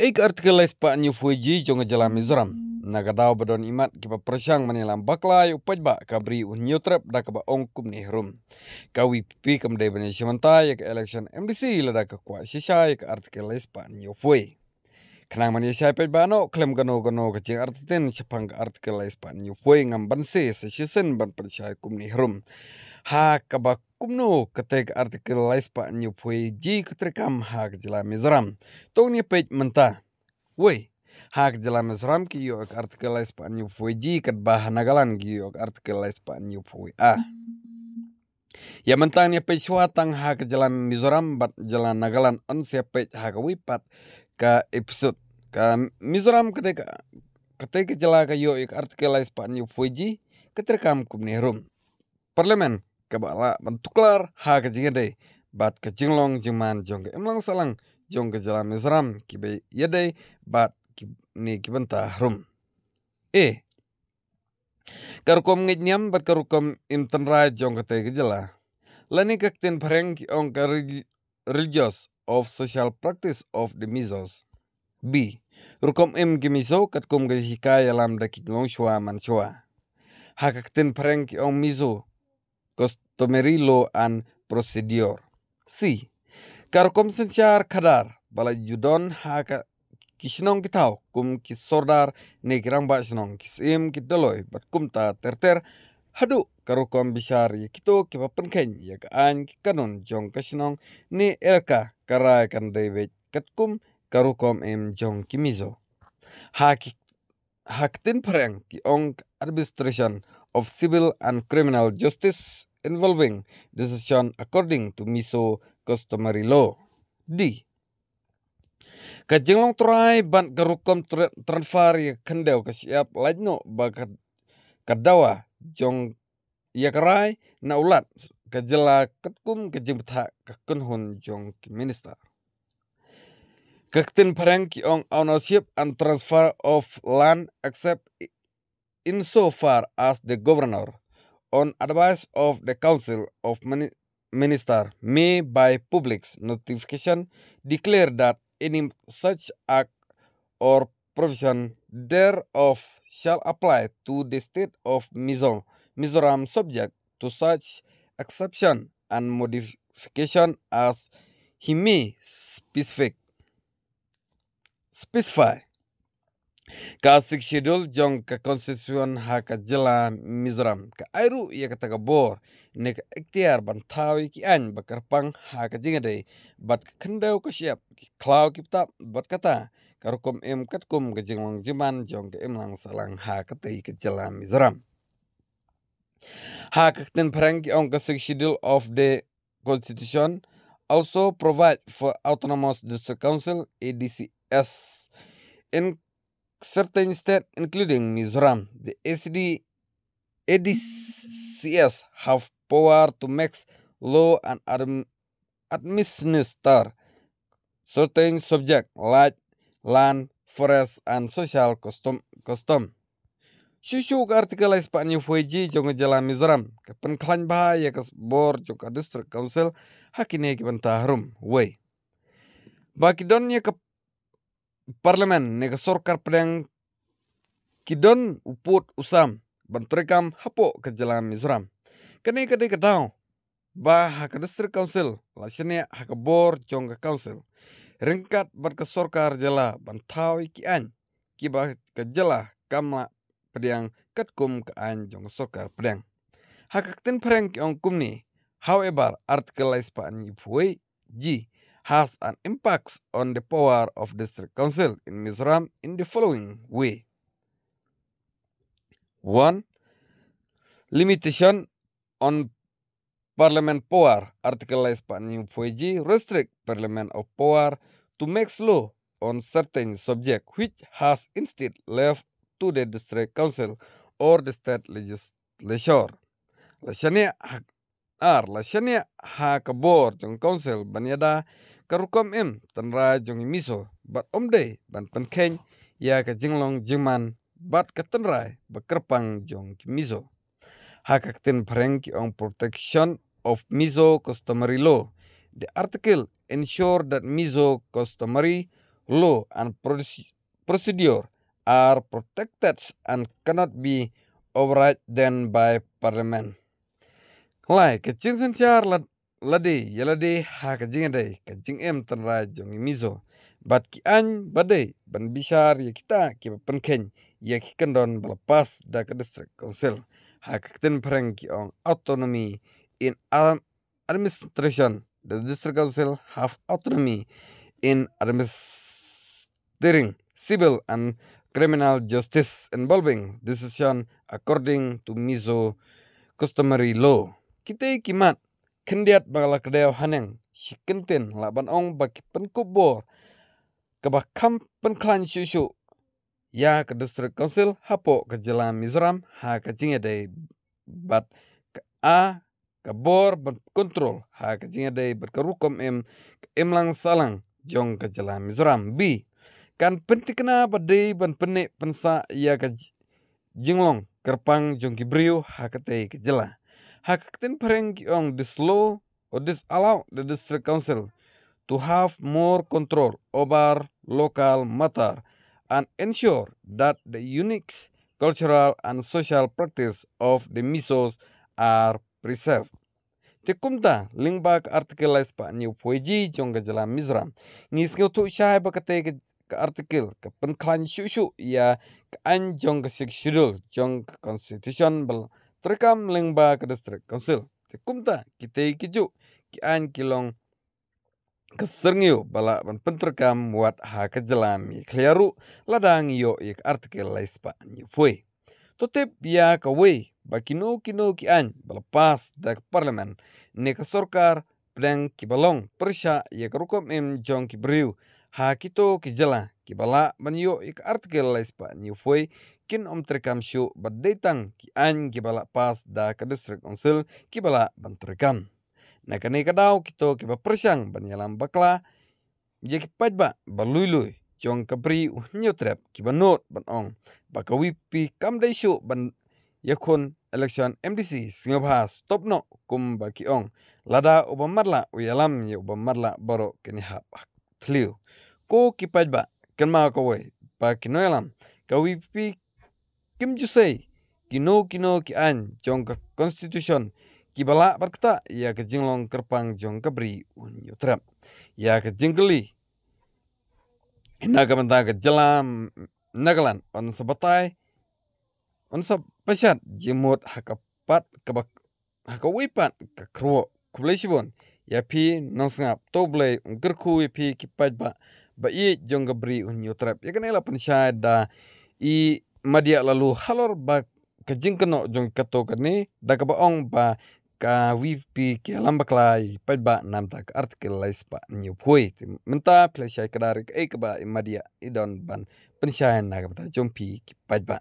ik artikel lais pa ni fuji jonga jalam mizoram nagadao badon imat ki persyang manilam baklai upaj ba kabri un nyotrap da ba ongkum ni hrum kawi pi kam dai bani sementai yak election mdc lada ka kwa shisha yak artikel lais pa ni fuji kenang mani sai pe bano klem gano gano kecing artitin sepang artikel lais pa ni fuji ngam ban se sisen ban persyai kum ni hrum ha kaba Kumno ketek artikel lais ni nyupui ji ketrekam hak jela mizoram ni pej menta woi hak jela mizoram ki yo artikel lais laispa nyupui ji ket bah nagalan gi yo artikel lais laispa nyupui a Ya ni pej tang hak jalan Mizoram bat jalan Nagalan on pej hak wipat ka episode ka Mizoram ketek ketika jelaka yo artikel lais pan nyupui ji ketrekam kumni rum parlemen kabala bentuklar ha kajinga dai bat kacinglong jeman jong ke emlang salang jong ke jalan misram kibe bat bat ni kibenta rum e karukom nyam bat karukom imten ra jong ke te gejala lani kaktin pareng ki ong ka religious of social practice of the misos B. Rukom im gimiso ge hikaya lam ki long shua man shua. tin pereng ki ong Mizo kostomerilo an and procedure. C. kom syar kadar bala judon haka kisnong kitau kum kisordar kirang ba snong kisim kidaloy bat kum ta terter hadu karukom bisar ya kito penken ken ya kaan kanun jong kasnong ni elka karai kan kum katkum karukom em jong kimizo hak tin prank ki ong administration of Civil and Criminal Justice involving decision according to Miso customary law. D. Kajenglong terai ban kerukum transfer ya kendau kesiap lajno bakat kadawa jong yakarai na ulat kajela ketkum kejempta kakunhun jong minister. perang ki ong ownership and transfer of land except insofar as the governor, on advice of the Council of Ministers, may by public notification declare that any such act or provision thereof shall apply to the state of Mizoram, Mizoram subject to such exception and modification as he may specific, specify. sik shidul jong ka konstituen ha ka jela mizoram ka airu ya ka taga bor ne ka iktiar ban thawi ki an bakar pang ha ka jingade bat ka khandau ka siap ki klaw ki bat kata karukom em katkum ka jingwang jiman jong ka em lang salang ha ka tei ka jela mizoram ha ka ten phrang ki ong sik shidul of the constitution also provide for autonomous district council adcs in certain state, including Mizoram, the SD ADCS have power to make law and administer certain subject like land, forest, and social custom. custom. Shushu ke artikel Espanya Fuji jonga jalan Mizoram ke penklan bahaya ke bor district council hakini ke bentaharum way. dunia ke parlemen nega sorkar pedang kidon uput usam bantrekam hapo ke jalan Mizoram. Kene kede kedau ba haka district council lasine haka bor ke council. Ringkat bat ke sorkar jela bantau iki an ba ke jela kamla pedang katkum ke an jongga sorkar pedang. Haka ketin perang ki ongkum ni. However, artikel lain sepan ipuai ji has an impact on the power of district council in Mizoram in the following way. 1. Limitation on parliament power. Article new Fueji restrict parliament of power to make law on certain subject which has instead left to the district council or the state legislature. Lasciania ha kabor council banyada karukom em ra jong miso bat omde ban keng, ya ka jinglong jingman bat ka ba kerpang jong miso hakak ten ki on protection of miso customary law the article ensure that miso customary law and procedure are protected and cannot be overridden by parliament lai ka chinsen char lat Lade yalade ha ka jingadai ya, ka em tan ra jong mizo bat ki an bade ban bisar ya kita ki penken ya ki kendon belepas da ke district council ha ka ten prang ki ong autonomy in administration the district council have autonomy in administering civil and criminal justice involving decision according to Miso customary law kita kimat kendiat bala kedeo haneng hikentin laban ong baki penkubur kebah kam penklan syusyu ya ke district konsil hapo ke jalan mizram ha ke dari bat ke a ke bor kontrol ha ke dari berkerukum ke rukom em em salang jong ke jalan mizram b kan pentikna badai ban penik pensa ya ke jinglong kerpang jong kibriu ha ke tei ke jalan Hakikaten this law or allow the district council to have more control over local matter and ensure that the unique cultural and social practice of the Misos are preserved. Tikumta lingbak artikel lais pa ni poeji jong gajala misra. Ngis ngi tu shai ba kate ke artikel ke penklan shu shu ya ke an jong ke sik jong constitution bel Terkam lengba ke distrik council. Tekumta kita kiju kian kilong keserngio bala ban penterkam wat ha kejelami keliaru ladang yo ik artikel laispa ni fui. Tutip ya kawai bakino kino kian belepas dak parlemen ne kesorkar sorkar pleng kibalong persya ya kerukom im jong kibriu ha kito kijala kibala banyo ik artikel lespa ni foi kin om trekam shu baddetang ki an kibala pas da ka district council kibala bantrekam na kane kadau kito kiba persyang banyalam bakla je pat ba balului chong kapri ban ong ba ka pi kam dai shu ban yakun election MDC stop topno kum ong lada ubamarla uyalam ye ubamarla baro kini hap tliw ko kipajba ko kowe pa kinoelam kawipi kim sei, kino kino ki an jong ka constitution ki bala barkta ya ka jinglong kerpang jong bri un yutrap ya ka jingkeli ina ka banta ke jelam nagalan on sebatai on sab pasat jimut hakapat kabak hakawipat kakruo kubleisibon ya pi nong sngap to blai ya pi ki ba ba i jong gabri un yo trap ya kanela pensyad da i madia lalu halor ba kajing keno jong kato kani da ka ba ong ba ka wipi ki alam baklai pat ba nam tak artikel lais pa nyu phui menta plesyai kadarik e ka ba i madia i don ban pensyad na ka ba jong pi ki pat ba